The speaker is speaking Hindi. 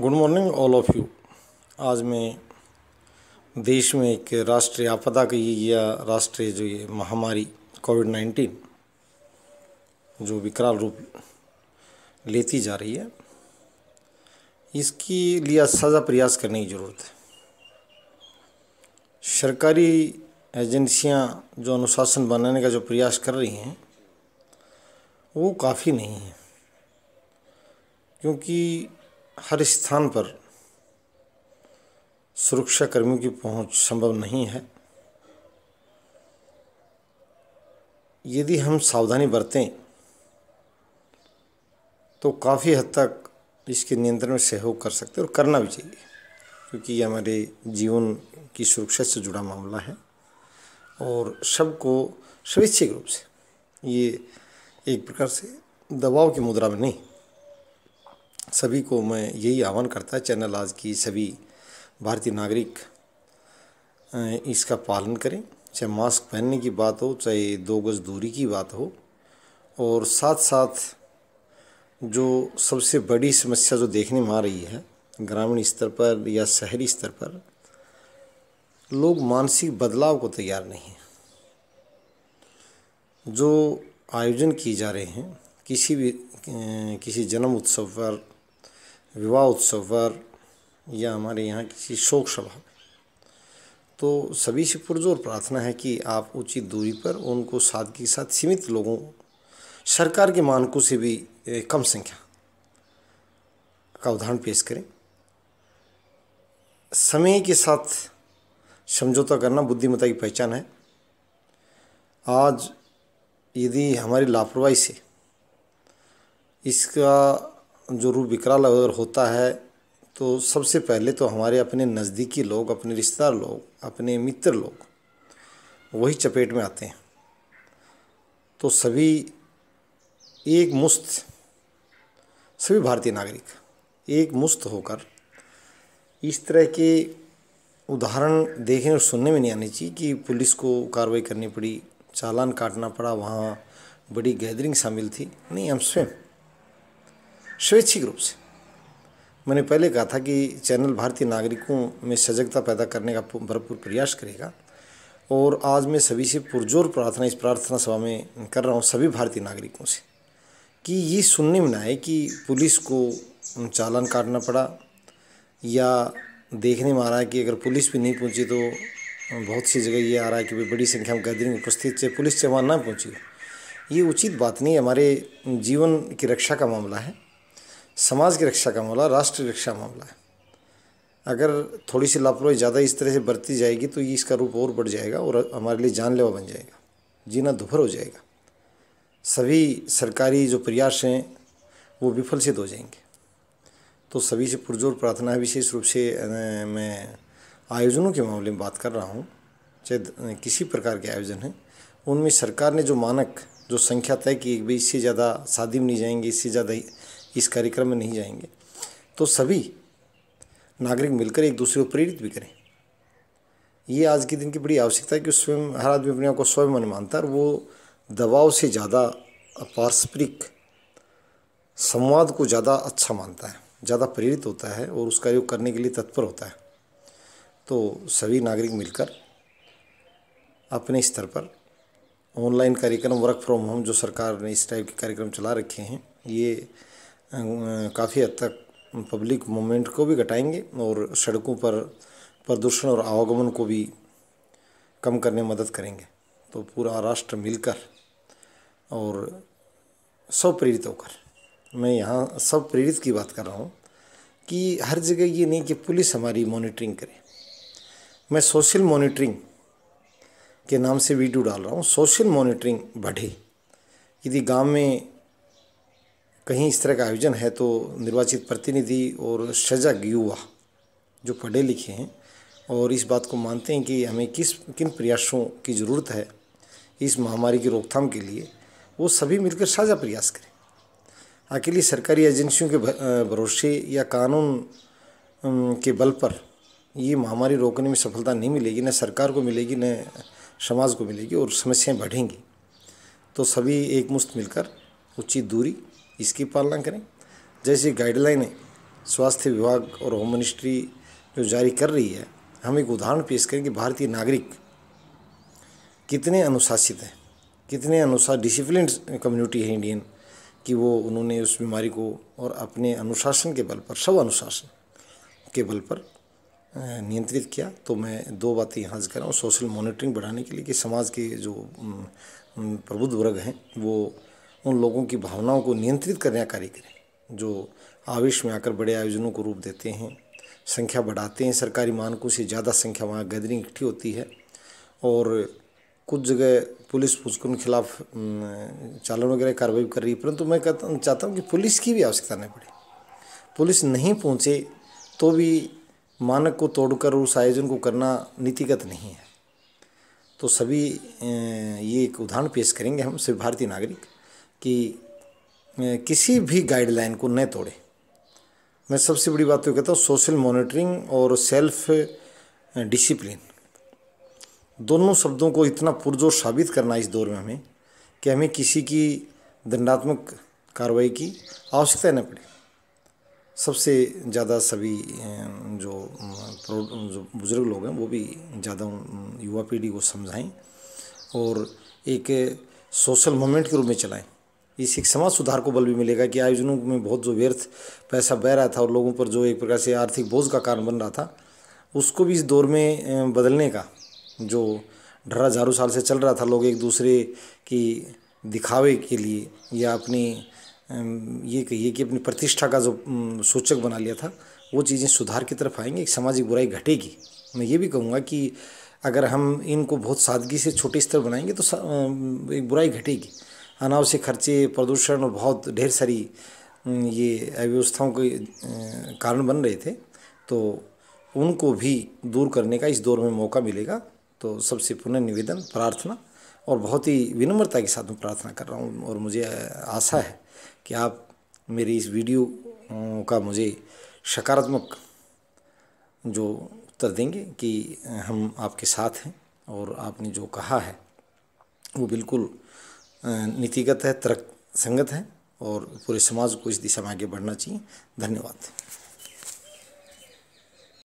good morning all of you आज मैं देश में एक राष्ट्रीय आपदा कही या राष्ट्रीय जो ये महामारी कोविड नाइन्टीन जो विकराल रूप लेती जा रही है इसकी लिए साझा प्रयास करने की ज़रूरत है सरकारी एजेंसियां जो अनुशासन बनाने का जो प्रयास कर रही हैं वो काफ़ी नहीं है क्योंकि हर स्थान पर सुरक्षा कर्मियों की पहुंच संभव नहीं है यदि हम सावधानी बरतें तो काफ़ी हद तक इसके नियंत्रण में सहयोग कर सकते हैं और करना भी चाहिए क्योंकि ये हमारे जीवन की सुरक्षा से जुड़ा मामला है और सबको स्वैच्छिक रूप से ये एक प्रकार से दबाव की मुद्रा में नहीं सभी को मैं यही आह्वान करता चैनल आज की सभी भारतीय नागरिक इसका पालन करें चाहे मास्क पहनने की बात हो चाहे दो गज दूरी की बात हो और साथ साथ जो सबसे बड़ी समस्या जो देखने में आ रही है ग्रामीण स्तर पर या शहरी स्तर पर लोग मानसिक बदलाव को तैयार नहीं हैं जो आयोजन किए जा रहे हैं किसी भी किसी जन्म उत्सव पर विवाह उत्सव पर या हमारे यहाँ किसी शोक सभा तो सभी से पुरजोर प्रार्थना है कि आप उचित दूरी पर उनको साथ के साथ सीमित लोगों सरकार के मानकों से भी कम संख्या का उदाहरण पेश करें समय के साथ समझौता करना बुद्धिमत्ता की पहचान है आज यदि हमारी लापरवाही से इसका जो रूप विकराल अगर होता है तो सबसे पहले तो हमारे अपने नज़दीकी लोग अपने रिश्तेदार लोग अपने मित्र लोग वही चपेट में आते हैं तो सभी एक मुस्त सभी भारतीय नागरिक एक मुस्त होकर इस तरह के उदाहरण देखने और सुनने में नहीं आनी चाहिए कि पुलिस को कार्रवाई करनी पड़ी चालान काटना पड़ा वहाँ बड़ी गैदरिंग शामिल थी नहीं हम स्वयं स्वैच्छिक रूप से मैंने पहले कहा था कि चैनल भारतीय नागरिकों में सजगता पैदा करने का भरपूर प्रयास करेगा और आज मैं सभी से पुरजोर प्रार्थना इस प्रार्थना सभा में कर रहा हूँ सभी भारतीय नागरिकों से कि ये सुनने में ना आए कि पुलिस को चालान काटना पड़ा या देखने में आ रहा है कि अगर पुलिस भी नहीं पहुँची तो बहुत सी जगह ये आ रहा है कि बड़ी संख्या में गैदरिंग उपस्थित चाहे पुलिस चाहे वहाँ ना पहुँची ये उचित बात नहीं हमारे जीवन की रक्षा का मामला है समाज की रक्षा का मामला राष्ट्र की रक्षा मामला है अगर थोड़ी सी लापरवाही ज़्यादा इस तरह से बरती जाएगी तो ये इसका रूप और बढ़ जाएगा और हमारे लिए जानलेवा बन जाएगा जीना दुभर हो जाएगा सभी सरकारी जो प्रयास हैं वो विफल सिद्ध हो जाएंगे तो सभी से पुरजोर प्रार्थना है विशेष रूप से मैं आयोजनों के मामले में बात कर रहा हूँ चाहे किसी प्रकार के आयोजन हैं उनमें सरकार ने जो मानक जो संख्या तय की भाई इससे ज़्यादा शादी में नहीं जाएंगे इससे ज़्यादा इस कार्यक्रम में नहीं जाएंगे तो सभी नागरिक मिलकर एक दूसरे को प्रेरित भी करें ये आज के दिन की बड़ी आवश्यकता है कि स्वयं हर आदमी अपने आप को स्वयं मन मानता है और वो दबाव से ज़्यादा पारस्परिक संवाद को ज़्यादा अच्छा मानता है ज़्यादा प्रेरित होता है और उसका योग करने के लिए तत्पर होता है तो सभी नागरिक मिलकर अपने स्तर पर ऑनलाइन कार्यक्रम वर्क फ्रॉम होम जो सरकार ने इस टाइप के कार्यक्रम चला रखे हैं ये अं, काफ़ी हद तक पब्लिक मूवमेंट को भी घटाएंगे और सड़कों पर प्रदूषण और आवागमन को भी कम करने में मदद करेंगे तो पूरा राष्ट्र मिलकर और सब प्रेरित होकर मैं यहाँ सब प्रेरित की बात कर रहा हूँ कि हर जगह ये नहीं कि पुलिस हमारी मॉनिटरिंग करे मैं सोशल मॉनिटरिंग के नाम से वीडियो डाल रहा हूँ सोशल मॉनिटरिंग बढ़े यदि गांव में कहीं इस तरह का आयोजन है तो निर्वाचित प्रतिनिधि और सजग युवा जो पढ़े लिखे हैं और इस बात को मानते हैं कि हमें किस किन प्रयासों की ज़रूरत है इस महामारी की रोकथाम के लिए वो सभी मिलकर साझा प्रयास करें अकेली सरकारी एजेंसियों के भरोसे या कानून के बल पर ये महामारी रोकने में सफलता नहीं मिलेगी न सरकार को मिलेगी न समाज को मिलेगी और समस्याएं बढ़ेंगी तो सभी एक मुश्त मिलकर उचित दूरी इसकी पालना करें जैसी गाइडलाइनें स्वास्थ्य विभाग और होम मिनिस्ट्री जो जारी कर रही है हम एक उदाहरण पेश करें कि भारतीय नागरिक कितने अनुशासित हैं कितने अनुसार डिसिप्लिन कम्युनिटी है इंडियन कि वो उन्होंने उस बीमारी को और अपने अनुशासन के बल पर सब अनुशासन के बल पर नियंत्रित किया तो मैं दो बातें यहाँ से कर रहा हूँ सोशल मॉनिटरिंग बढ़ाने के लिए कि समाज के जो प्रबुद्ध वर्ग हैं वो उन लोगों की भावनाओं को नियंत्रित करने का कार्य करें जो आवेश में आकर बड़े आयोजनों को रूप देते हैं संख्या बढ़ाते हैं सरकारी मानकों से ज़्यादा संख्या वहाँ गैदरिंग इकट्ठी होती है और कुछ जगह पुलिस पुचकों के खिलाफ चालन वगैरह कार्रवाई कर रही है परंतु मैं कहता चाहता हूँ कि पुलिस की भी आवश्यकता नहीं पड़े पुलिस नहीं पहुँचे तो भी मानक को तोड़कर उस आयोजन को करना नीतिगत नहीं है तो सभी ये एक उदाहरण पेश करेंगे हम सभी भारतीय नागरिक कि किसी भी गाइडलाइन को न तोड़े मैं सबसे बड़ी बात तो कहता हूँ सोशल मॉनिटरिंग और सेल्फ डिसिप्लिन दोनों शब्दों को इतना पुरजोर साबित करना इस दौर में हमें कि हमें किसी की दंडात्मक कार्रवाई की आवश्यकता न पड़े सबसे ज़्यादा सभी जो जो बुज़ुर्ग लोग हैं वो भी ज़्यादा युवा पीढ़ी को समझाएं और एक सोशल मोमेंट के रूप में चलाएं इससे समाज सुधार को बल भी मिलेगा कि आयोजनों में बहुत जो व्यर्थ पैसा बह रहा था और लोगों पर जो एक प्रकार से आर्थिक बोझ का कारण बन रहा था उसको भी इस दौर में बदलने का जो ढरा झारू साल से चल रहा था लोग एक दूसरे की दिखावे के लिए या अपनी ये कहिए कि अपनी प्रतिष्ठा का जो सूचक बना लिया था वो चीज़ें सुधार की तरफ आएंगी एक सामाजिक बुराई घटेगी मैं ये भी कहूँगा कि अगर हम इनको बहुत सादगी से छोटे स्तर बनाएंगे तो एक बुराई घटेगी अनावश्यक खर्चे प्रदूषण और बहुत ढेर सारी ये अव्यवस्थाओं के कारण बन रहे थे तो उनको भी दूर करने का इस दौर में मौका मिलेगा तो सबसे पुनः निवेदन प्रार्थना और बहुत ही विनम्रता के साथ मैं प्रार्थना कर रहा हूँ और मुझे आशा है कि आप मेरी इस वीडियो का मुझे सकारात्मक जो उत्तर देंगे कि हम आपके साथ हैं और आपने जो कहा है वो बिल्कुल नीतिगत है तर्क संगत है और पूरे समाज को इस दिशा में आगे बढ़ना चाहिए धन्यवाद